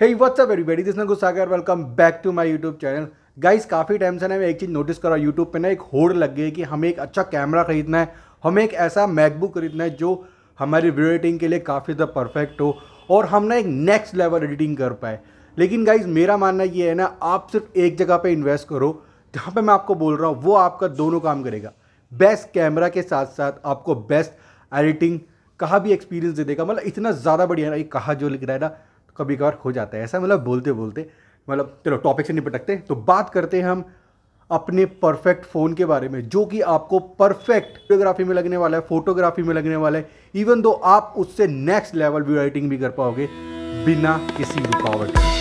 hey very everybody this नगो Sagar welcome back to my YouTube channel guys काफ़ी time से ना मैं एक चीज़ नोटिस कर रहा हूँ यूट्यूब पे ना एक होड़ लग गई कि हमें एक अच्छा कैमरा खरीदना है हमें एक ऐसा मैकबुक खरीदना है जो हमारी वीडियो एडिटिंग के लिए काफ़ी ज़्यादा परफेक्ट हो और हम ना एक नेक्स्ट लेवल एडिटिंग कर पाए लेकिन गाइज मेरा मानना ये है ना आप सिर्फ एक जगह पर इन्वेस्ट करो जहाँ पर मैं आपको बोल रहा हूँ वो आपका दोनों काम करेगा बेस्ट कैमरा के साथ साथ आपको बेस्ट एडिटिंग कहाँ भी एक्सपीरियंस दे देगा मतलब इतना ज़्यादा बढ़िया ना ये कहा जो लिख रहा है ना कभी कभार हो जाता है ऐसा मतलब बोलते बोलते मतलब चलो टॉपिक से नहीं पटकते तो बात करते हैं हम अपने परफेक्ट फ़ोन के बारे में जो कि आपको परफेक्ट फोटोग्राफी में लगने वाला है फोटोग्राफी में लगने वाला है इवन दो आप उससे नेक्स्ट लेवल व्यू राइटिंग भी कर पाओगे बिना किसी रुकावट के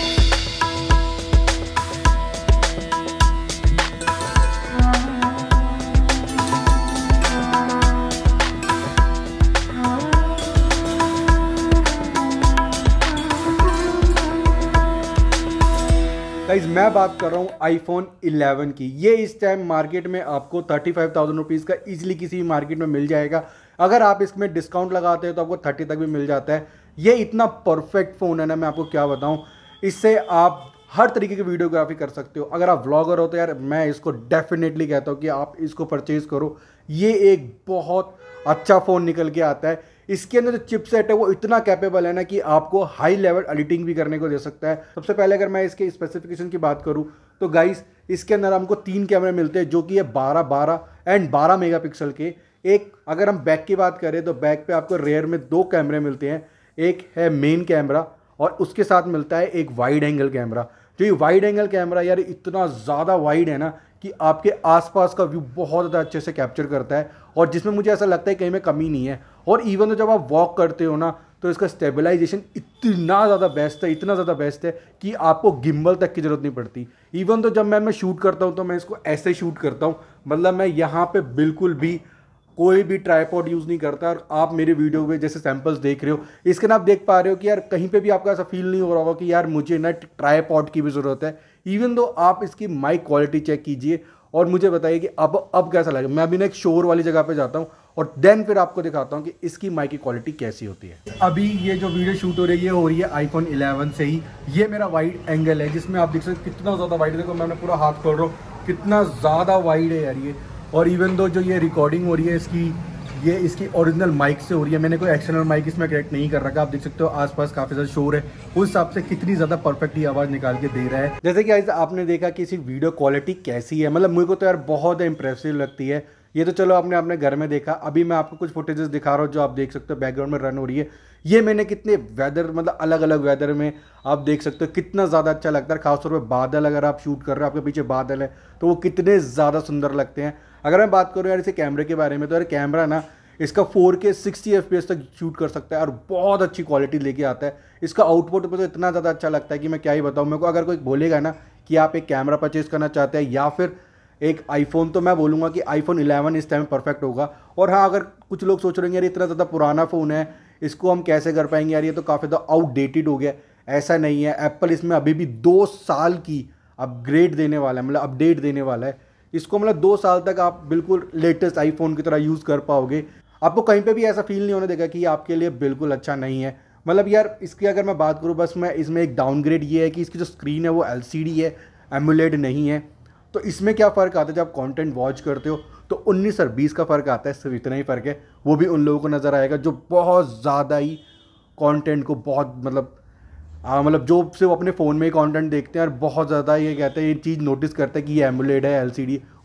गाइज मैं बात कर रहा हूँ आईफोन 11 की ये इस टाइम मार्केट में आपको थर्टी फाइव थाउजेंड रुपीज़ का इजीली किसी भी मार्केट में मिल जाएगा अगर आप इसमें डिस्काउंट लगाते हो तो आपको थर्टी तक भी मिल जाता है ये इतना परफेक्ट फ़ोन है ना मैं आपको क्या बताऊँ इससे आप हर तरीके की वीडियोग्राफी कर सकते हो अगर आप व्लॉगर हो तो यार मैं इसको डेफिनेटली कहता हूँ कि आप इसको परचेज़ करो ये एक बहुत अच्छा फ़ोन निकल के आता है इसके अंदर जो सेट है वो इतना कैपेबल है ना कि आपको हाई लेवल एडिटिंग भी करने को दे सकता है सबसे पहले अगर मैं इसके स्पेसिफिकेशन की बात करूँ तो गाइस इसके अंदर हमको तीन कैमरे मिलते हैं जो कि है बारह बारह एंड बारह मेगा के एक अगर हम बैक की बात करें तो बैक पे आपको रेयर में दो कैमरे मिलते हैं एक है मेन कैमरा और उसके साथ मिलता है एक वाइड एंगल कैमरा जो ये वाइड एंगल कैमरा यार इतना ज़्यादा वाइड है ना कि आपके आसपास का व्यू बहुत ज़्यादा अच्छे से कैप्चर करता है और जिसमें मुझे ऐसा लगता है कहीं में कमी नहीं है और इवन तो जब आप वॉक करते हो ना तो इसका स्टेबलाइजेशन इतना ज़्यादा बेस्ट है इतना ज़्यादा बेस्ट है कि आपको गिम्बल तक की ज़रूरत नहीं पड़ती इवन तो जब मैं मैं शूट करता हूँ तो मैं इसको ऐसे शूट करता हूँ मतलब मैं यहाँ पे बिल्कुल भी कोई भी ट्राईपॉड यूज़ नहीं करता और आप मेरे वीडियो में जैसे सैम्पल्स देख रहे हो इसके ना आप देख पा रहे हो कि यार कहीं पे भी आपका ऐसा फील नहीं हो रहा होगा कि यार मुझे ना ट्राईपॉड की भी ज़रूरत है इवन दो तो आप इसकी माइक क्वालिटी चेक कीजिए और मुझे बताइए कि अब अब कैसा लगेगा मैं अभी ना एक शोर वाली जगह पे जाता हूँ और देन फिर आपको दिखाता हूँ कि इसकी माइक की क्वालिटी कैसी होती है अभी ये जो वीडियो शूट हो रही है ये हो रही है आईफोन 11 से ही ये मेरा वाइड एंगल है जिसमें आप देख सकते कितना ज़्यादा वाइड देखो मैंने पूरा हाथ खोल रहा हूँ कितना ज़्यादा वाइड है यार ये और इवन दो जो ये रिकॉर्डिंग हो रही है इसकी ये इसकी ओरिजिनल माइक से हो रही है मैंने कोई एक्सटर्नल माइक इसमें कनेक्ट नहीं कर रखा आप देख सकते हो आसपास काफी ज्यादा शोर है उस हिसाब से कितनी ज्यादा परफेक्ट ये आवाज निकाल के दे रहा है जैसे कि आपने देखा कि इसकी वीडियो क्वालिटी कैसी है मतलब मुझे को तो यार बहुत इंप्रेसिव लगती है ये तो चलो आपने अपने घर में देखा अभी मैं आपको कुछ फुटेजेस दिखा रहा हूँ जो आप देख सकते हो बैकग्राउंड में रन हो रही है ये मैंने कितने वेदर मतलब अलग अलग वेदर में आप देख सकते हो कितना ज़्यादा अच्छा लगता है खासतौर पर बादल अगर आप शूट कर रहे हो आपके पीछे बादल है तो वो कितने ज़्यादा सुंदर लगते हैं अगर मैं बात करूँ यार इसे कैमरे के बारे में तो यार कैमरा ना इसका 4K 60 FPS तक शूट कर सकता है और बहुत अच्छी क्वालिटी लेके आता है इसका आउटपुट मुझे इतना ज़्यादा अच्छा लगता है कि मैं क्या ही बताऊँ मेरे को अगर कोई बोलेगा ना कि आप एक कैमरा परचेज़ करना चाहते हैं या फिर एक आईफोन तो मैं बोलूँगा कि आईफोन इलेवन इस टाइम परफेक्ट होगा और हाँ अगर कुछ लोग सोच रहे हैं यार इतना ज़्यादा पुराना फ़ोन है इसको हम कैसे कर पाएंगे यार ये तो काफ़ी ज़्यादा आउटडेटेड हो गया ऐसा नहीं है एप्पल इसमें अभी भी दो साल की अपग्रेड देने वाला है मतलब अपडेट देने वाला है इसको मतलब दो साल तक आप बिल्कुल लेटेस्ट आईफोन की तरह यूज़ कर पाओगे आपको कहीं पे भी ऐसा फील नहीं होने देगा कि ये आपके लिए बिल्कुल अच्छा नहीं है मतलब यार इसकी अगर मैं बात करूँ बस मैं इसमें एक डाउनग्रेड ये है कि इसकी जो स्क्रीन है वो एल है एमुलेड नहीं है तो इसमें क्या फ़र्क आता है जब कंटेंट वॉच करते हो तो 19 और 20 का फ़र्क आता है सिर्फ इतना ही फ़र्क है वो भी उन लोगों को नज़र आएगा जो बहुत ज़्यादा ही कंटेंट को बहुत मतलब आ, मतलब जो सिर्फ अपने फ़ोन में ही कॉन्टेंट देखते हैं और बहुत ज़्यादा ये कहते हैं ये चीज़ नोटिस करते हैं कि ये एमुलेट है एल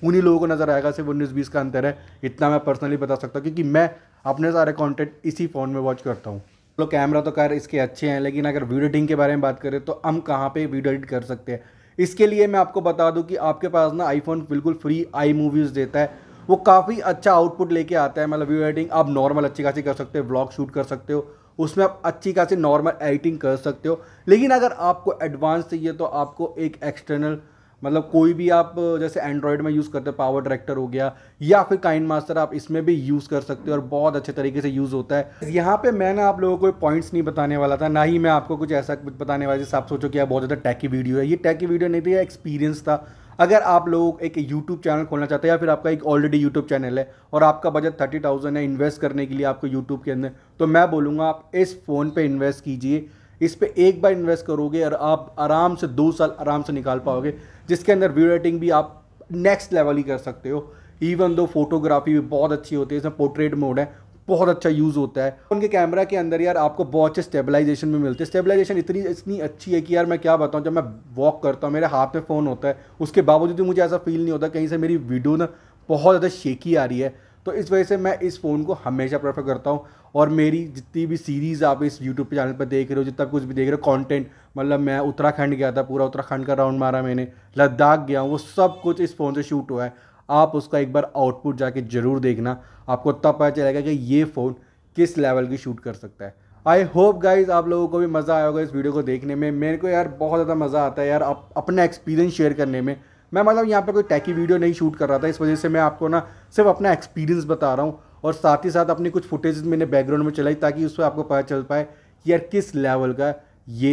उन्हीं लोगों को नज़र आएगा सिर्फ उन्नीस बीस का अंतर है इतना मैं पर्सनली बता सकता हूँ क्योंकि मैं अपने सारे कॉन्टेंट इसी फ़ोन में वॉच करता हूँ तो कैमरा तो खैर इसके अच्छे हैं लेकिन अगर वीडियो एडिटिंग के बारे में बात करें तो हम कहाँ पर वीडियो एडिट कर सकते हैं इसके लिए मैं आपको बता दूं कि आपके पास ना आईफोन बिल्कुल फ्री आई मूवीज़ देता है वो काफ़ी अच्छा आउटपुट लेके आता है मतलब व्यू एडिटिंग आप नॉर्मल अच्छी खासी कर सकते हो ब्लॉग शूट कर सकते हो उसमें आप अच्छी खासी नॉर्मल एडिटिंग कर सकते हो लेकिन अगर आपको एडवांस चाहिए तो आपको एक एक्सटर्नल मतलब कोई भी आप जैसे एंड्रॉयड में यूज़ करते हैं पावर डायरेक्टर हो गया या फिर काइन मास्टर आप इसमें भी यूज़ कर सकते हो और बहुत अच्छे तरीके से यूज़ होता है यहाँ पे मैं ना आप लोगों को पॉइंट्स नहीं बताने वाला था ना ही मैं आपको कुछ ऐसा कुछ बताने वाला जैसे आप सोचो कि यह बहुत ज़्यादा टैकी वीडियो है ये टैकी वीडियो नहीं थी तो एक्सपीरियंस था अगर आप लोग एक यूट्यूब चैनल खोलना चाहते हैं या फिर आपका एक ऑलरेडी यूट्यूब चैनल है और आपका बजट थर्टी थाउजेंड है इन्वेस्ट करने के लिए आपको यूट्यूब के अंदर तो मैं बोलूँगा आप इस फ़ोन पर इन्वेस्ट कीजिए इस पर एक बार इन्वेस्ट करोगे और आप आराम से दो साल आराम से निकाल पाओगे जिसके अंदर व्यू रेटिंग भी आप नेक्स्ट लेवल ही कर सकते हो इवन दो फोटोग्राफी भी बहुत अच्छी होती है इसमें पोर्ट्रेट मोड है बहुत अच्छा यूज़ होता है उनके कैमरा के अंदर यार आपको बहुत अच्छे स्टेबलाइजेशन भी मिलते हैं स्टेबलाइजेशन इतनी इतनी अच्छी है कि यार मैं क्या बताऊँ जब मैं वॉक करता हूँ मेरे हाथ में फ़ोन होता है उसके बावजूद भी मुझे ऐसा फील नहीं होता कहीं से मेरी वीडियो ना बहुत ज़्यादा शेकी आ रही है तो इस वजह से मैं इस फ़ोन को हमेशा प्रेफर करता हूँ और मेरी जितनी भी सीरीज़ आप इस यूट्यूब चैनल पर देख रहे हो जितना कुछ भी देख रहे हो कंटेंट मतलब मैं उत्तराखंड गया था पूरा उत्तराखंड का राउंड मारा मैंने लद्दाख गया हूँ वो सब कुछ इस फ़ोन से शूट हुआ है आप उसका एक बार आउटपुट जाके ज़रूर देखना आपको तब पता चलेगा कि ये फ़ोन किस लेवल की शूट कर सकता है आई होप गाइज आप लोगों को भी मज़ा आया होगा इस वीडियो को देखने में मेरे को यार बहुत ज़्यादा मज़ा आता है यार अप, अपना एक्सपीरियंस शेयर करने में मैं मतलब यहाँ पर कोई टैकी वीडियो नहीं शूट कर रहा था इस वजह से मैं आपको ना सिर्फ अपना एक्सपीरियंस बता रहा हूँ और साथ ही साथ अपनी कुछ फुटेज मैंने बैकग्राउंड में चलाई ताकि उस पर आपको पता चल पाए कि यार किस लेवल का ये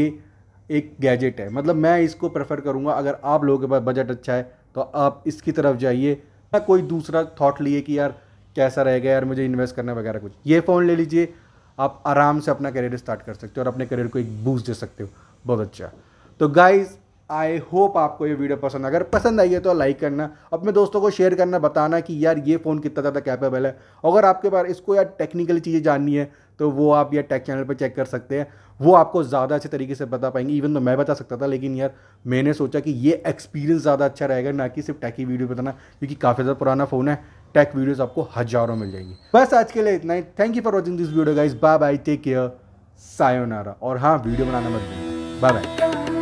एक गैजेट है मतलब मैं इसको प्रेफर करूँगा अगर आप लोगों के पास बजट अच्छा है तो आप इसकी तरफ जाइए ना कोई दूसरा थाट लिए कि यार कैसा रहेगा यार मुझे इन्वेस्ट करना वगैरह कुछ ये फ़ोन ले लीजिए आप आराम से अपना करियर स्टार्ट कर सकते हो और अपने करियर को एक बूस्ट दे सकते हो बहुत अच्छा तो गाइज़ आई होप आपको ये वीडियो पसंद अगर पसंद आई है तो लाइक करना अपने दोस्तों को शेयर करना बताना कि यार ये फ़ोन कितना ज़्यादा कैपेबल है अगर आपके पास इसको यार टेक्निकली चीज़ें जाननी है तो वो आप यार टेक चैनल पर चेक कर सकते हैं वो आपको ज़्यादा अच्छे तरीके से बता पाएंगे इवन तो मैं बता सकता था लेकिन यार मैंने सोचा कि ये एक्सपीरियंस ज़्यादा अच्छा रहेगा ना कि सिर्फ टैक वीडियो बताना क्योंकि काफ़ी ज़्यादा पुराना फ़ोन है टैक वीडियोज़ आपको हज़ारों मिल जाएंगी बस आज के लिए इतना ही thank you for watching this video guys bye bye take care sayonara और हाँ वीडियो बनाना मत भूलिए बाय बाय